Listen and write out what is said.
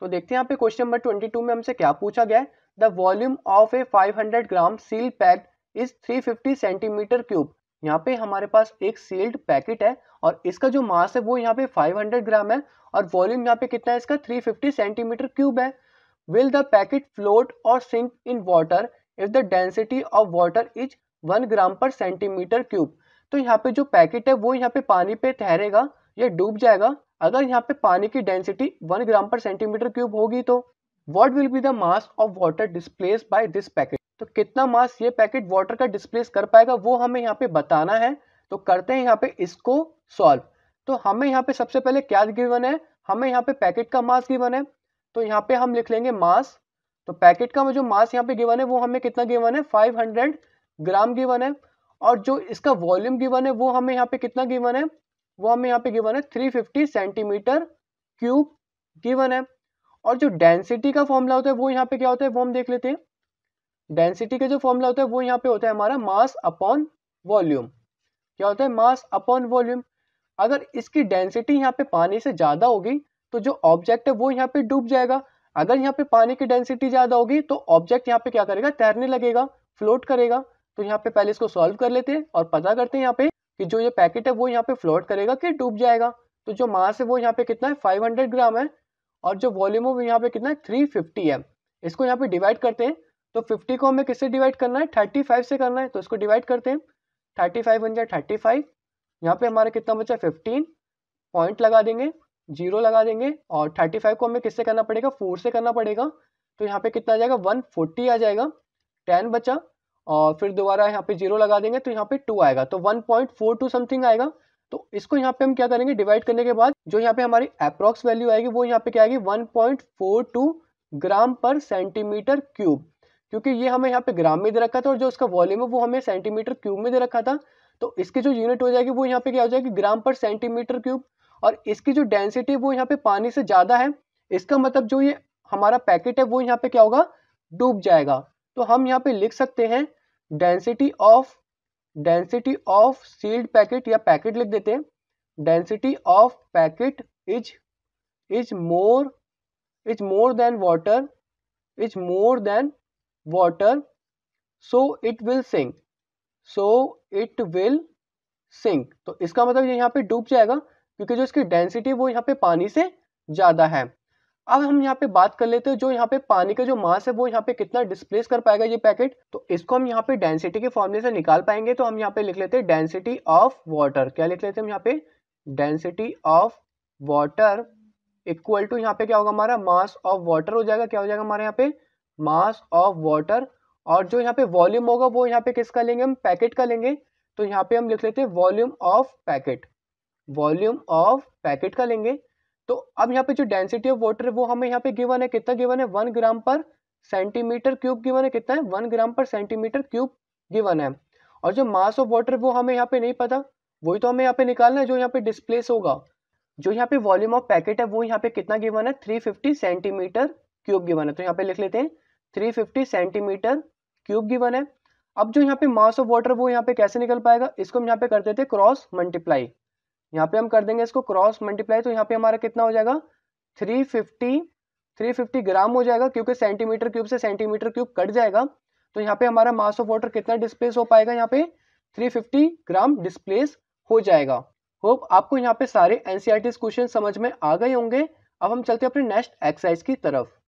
तो देखते हैं यहाँ पे क्वेश्चन नंबर ट्वेंटी टू में हमसे क्या पूछा गया है the volume of a 500 gram seal pack is 350 centimetre cube यहाँ पे हमारे पास एक सील्ड पैकेट है और इसका जो मास है वो यहाँ पे 500 ग्राम है और वॉल्यूम यहाँ पे कितना है इसका 350 सेंटीमीटर क्यूब है विल द पैकेट फ्लोट और sink in water if the density of water is one gram per centimetre cube तो यहाँ पे जो पैकेट है वो यहाँ पे पानी पे ठहरेगा ये डूब जाएगा अगर यहाँ पे पानी की density one gram per centimetre cube होगी तो what will be the mass of water displace by this packet तो कितना मास ये पैकेट वाटर का डिस्प्लेस कर पाएगा वो हमें यहाँ पे बताना है तो करते हैं यहाँ पे इसको सॉल्व तो हमें यहाँ पे सबसे पहले क्या गिवन है हमें यहाँ पे पैकेट का मास गिवन है तो यहाँ पे हम लिख लेंगे मास तो पैकेट का जो मास यहाँ पे गिवन है वो हमें कितना गिवन है 500 ग्राम गिवन है और जो इसका वॉल्यूम गिवन है वो हमें यहाँ पे कितना गिवन है वो हमें यहाँ पे गिवन है 350 सेंटीमीटर क्यूब गिवन है और जो डेंसिटी का फॉर्मूला होता है वो यहाँ पे क्या होता है वो हम देख लेते हैं डेंसिटी का जो फॉर्मूला होता है वो यहाँ पे होता है हमारा मास अपॉन वॉल्यूम क्या होता है मास अपॉन वॉल्यूम अगर इसकी डेंसिटी यहाँ पे पानी से ज़्यादा होगी तो जो ऑब्जेक्ट है वो यहाँ पे डूब जाएगा अगर यहाँ पे पानी की डेंसिटी ज़्यादा होगी तो ऑब्जेक्ट यहाँ पे क्या करेगा तैरने लगेगा फ्लोट करेगा तो यहाँ पे पहले इसको सॉल्व कर लेते हैं और पता करते हैं यहाँ पे कि जो ये पैकेट है वो यहाँ पे फ्लोट करेगा कि डूब जाएगा तो जो मास है वो यहाँ पे कितना है 500 ग्राम है और जो वॉल्यूम है वो यहाँ पे कितना है 350 है इसको यहाँ पे डिवाइड करते हैं तो 50 को हमें किससे डिवाइड करना है 35 से करना है तो इसको डिवाइड करते हैं 35 बन जाए फाइव यहाँ पे हमारा कितना बचा फिफ्टीन पॉइंट लगा देंगे जीरो लगा देंगे और फाइव को हमें किससे करना पड़ेगा फोर से करना पड़ेगा तो यहाँ पे कितना आ जाएगा फोर्टी आ जाएगा टेन बचा और फिर दोबारा यहाँ पे जीरो लगा देंगे तो यहाँ पे टू आएगा तो one point four two something आएगा तो इसको यहाँ पे हम क्या करेंगे डिवाइड करने के बाद जो यहाँ पे हमारी अप्रॉक्स वैल्यू आएगी वो यहाँ पे क्या आएगी one point four two gram per centimetre cube क्योंकि ये हमें यहाँ पे ग्राम में दे रखा था और जो उसका वॉल्यूम है वो हमें सेंटीमीटर क्यूब में दे रखा था तो इसकी जो यूनिट हो जाएगी वो यहाँ पे क्या हो जाएगी ग्राम पर सेंटीमीटर क्यूब और इसकी जो डेंसिटी वो यहाँ पे पानी से ज़्यादा है इसका मतलब जो ये हमारा पैकेट है वो यहाँ पे क्या होगा डूब जाएगा तो हम यहाँ पे लिख सकते हैं density of density of sealed packet या पैकेट लिख देते हैं density of packet is is more is more than water is more than water so it will sink so it will sink तो इसका मतलब ये यहाँ पे डूब जाएगा क्योंकि जो इसकी डेंसिटी वो यहाँ पे पानी से ज़्यादा है अब हम यहाँ पे बात कर लेते हैं जो यहाँ पे पानी का जो मास है वो यहाँ पे कितना डिस्प्लेस कर पाएगा ये पैकेट तो इसको हम यहाँ पे डेंसिटी के फॉर्मूले से निकाल पाएंगे तो हम यहाँ पे लिख लेते हैं डेंसिटी ऑफ वाटर क्या लिख लेते हैं हम यहाँ पे density of water equal to यहाँ पे क्या होगा हमारा मास ऑफ वाटर हो जाएगा क्या हो जाएगा हमारे यहाँ पे मास ऑफ वाटर और जो यहाँ पे वॉल्यूम होगा वो यहाँ पे किसका लेंगे हम पैकेट का लेंगे तो यहाँ पे हम लिख लेते हैं volume of packet volume of packet का लेंगे तो अब यहाँ पे जो डेंसिटी ऑफ वाटर है वो हमें यहाँ पे गिवन है कितना गिवन है one gram per centimetre cube given है कितना है one gram per centimetre cube given है और जो मास ऑफ वाटर वो हमें यहाँ पे नहीं पता वही तो हमें यहाँ पे निकालना है जो यहाँ पे डिस्प्लेस होगा जो यहाँ पे वॉल्यूम ऑफ पैकेट है वो यहाँ पे कितना गिवन है 350 सेंटीमीटर क्यूब गिवन है तो यहाँ पे लिख लेते हैं 350 सेंटीमीटर क्यूब गिवन है अब जो यहाँ पे मास ऑफ वाटर वो यहाँ पे कैसे निकल पाएगा इसको हम यहाँ पे कर देते हैं क्रॉस मल्टीप्लाई यहाँ पे हम कर देंगे इसको क्रॉस मल्टीप्लाई तो यहाँ पे हमारा कितना हो जाएगा 350 350 ग्राम हो जाएगा क्योंकि सेंटीमीटर क्यूब से सेंटीमीटर क्यूब कट जाएगा तो यहाँ पे हमारा मास ऑफ वाटर कितना डिस्प्लेस हो पाएगा यहाँ पे 350 ग्राम डिस्प्लेस हो जाएगा होप आपको यहाँ पे सारे एनसीआर क्वेश्चन e समझ में आ गए होंगे अब हम चलते हैं अपने नेक्स्ट एक्सरसाइज की तरफ